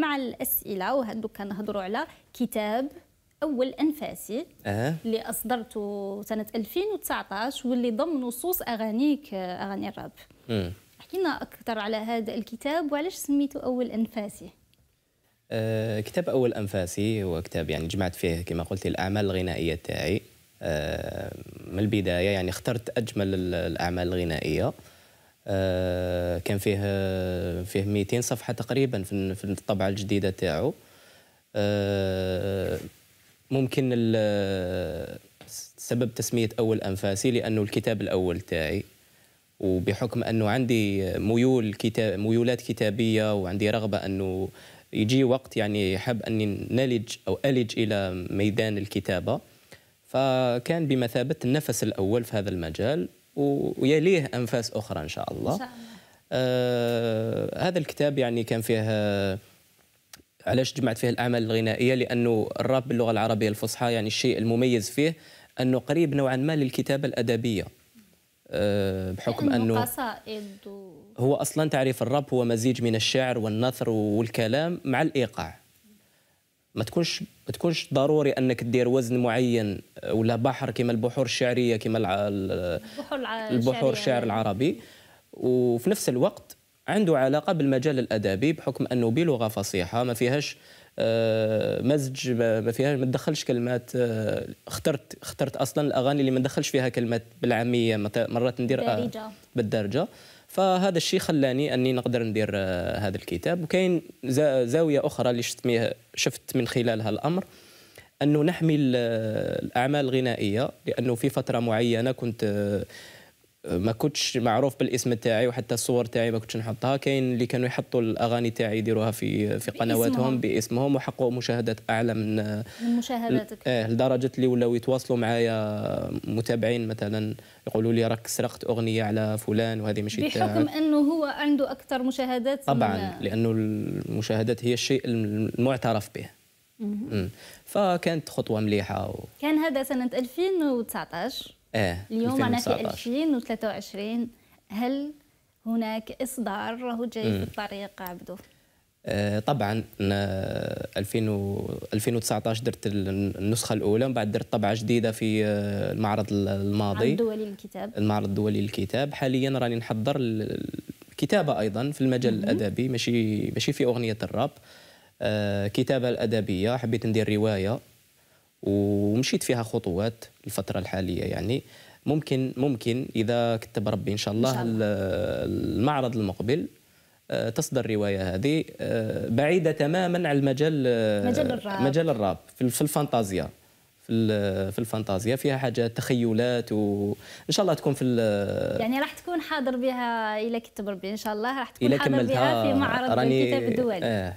مع الاسئله وهذوك كنهضروا على كتاب اول انفاسي أه. اللي اصدرته سنه 2019 واللي ضم نصوص اغانيك اغاني الراب احكي لنا اكثر على هذا الكتاب وعلاش سميته اول انفاسي أه كتاب اول انفاسي هو كتاب يعني جمعت فيه كما قلت الاعمال الغنائيه تاعي أه من البدايه يعني اخترت اجمل الاعمال الغنائيه آه، كان فيه فيه 200 صفحه تقريبا في الطبعه الجديده تاعو آه، ممكن سبب تسميه اول انفاسي لانه الكتاب الاول تاعي وبحكم انه عندي ميول كتاب ميولات كتابيه وعندي رغبه انه يجي وقت يعني حاب اني نلج او الج الى ميدان الكتابه فكان بمثابه النفس الاول في هذا المجال ويليه انفاس اخرى ان شاء الله, إن شاء الله. آه هذا الكتاب يعني كان فيه آه، علاش جمعت فيه الاعمال الغنائيه لانه الراب باللغه العربيه الفصحى يعني الشيء المميز فيه انه قريب نوعا ما للكتابه الادبيه آه بحكم انه قصائد هو اصلا تعريف الراب هو مزيج من الشعر والنثر والكلام مع الايقاع ما تكونش ما تكونش ضروري انك دير وزن معين آه، ولا بحر كما البحور الشعريه كما البحور الشعر يعني. العربي وفي نفس الوقت عنده علاقه بالمجال الادبي بحكم انه بلغه فصيحه ما فيهاش آه، مزج ما فيهاش ما تدخلش كلمات آه، اخترت اخترت اصلا الاغاني اللي ما ندخلش فيها كلمات بالعاميه مرات ندير بالدارجه فهذا الشيء خلاني اني نقدر ندير آه، هذا الكتاب وكاين زاويه اخرى اللي شفت شفت من خلالها الامر انه نحمي آه، الاعمال الغنائيه لانه في فتره معينه كنت آه، ما كنتش معروف بالاسم تاعي وحتى الصور تاعي ما كنتش نحطها كاين اللي كانوا يحطوا الاغاني تاعي يديروها في في قنواتهم باسمهم وحققوا مشاهدات اعلى من, من مشاهداتك اه لدرجه اللي ولاو يتواصلوا معايا متابعين مثلا يقولوا لي راك سرقت اغنيه على فلان وهذه ماشي تاعك بحكم انه هو عنده اكثر مشاهدات طبعا من... لانه المشاهدات هي الشيء المعترف به فكانت خطوه مليحه و... كان هذا سنه 2019 ايه اليوم أنا في 2023 هل هناك إصدار هو جاي في الطريق عبده؟ آه، طبعا 2019 درت النسخه الاولى من بعد درت طبعه جديده في آه، المعرض الماضي المعرض الدولي للكتاب المعرض الدولي للكتاب حاليا راني نحضر الكتابه ايضا في المجال الادبي ماشي ماشي في اغنيه الراب آه، كتابه الادبيه حبيت ندير روايه ومشيت فيها خطوات الفترة الحالية يعني ممكن ممكن إذا كتب ربي إن شاء الله, إن شاء الله. المعرض المقبل آه، تصدر الرواية هذه آه، بعيدة تماما عن المجال آه، مجال الراب مجال الراب في الفانتازيا في الفانتازيا فيها حاجه تخيلات وان شاء الله تكون في يعني راح تكون حاضر بها الى كتب ربي ان شاء الله راح تكون حاضر بها في معرض الكتاب الدولي اه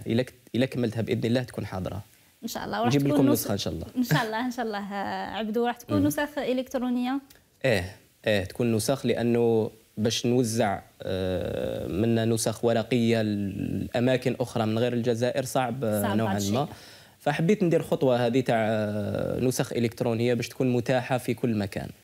الى كملتها باذن الله تكون حاضره ان شاء الله نجيب لكم نسخه ان شاء الله ان شاء الله ان شاء الله آه، عبدو راح تكون نسخ الكترونيه ايه ايه تكون نسخ لانه باش نوزع آه، منا نسخ ورقيه لاماكن اخرى من غير الجزائر صعب, آه، صعب نوعا ما فحبيت ندير خطوه هذه تاع نسخ الكترونيه باش تكون متاحه في كل مكان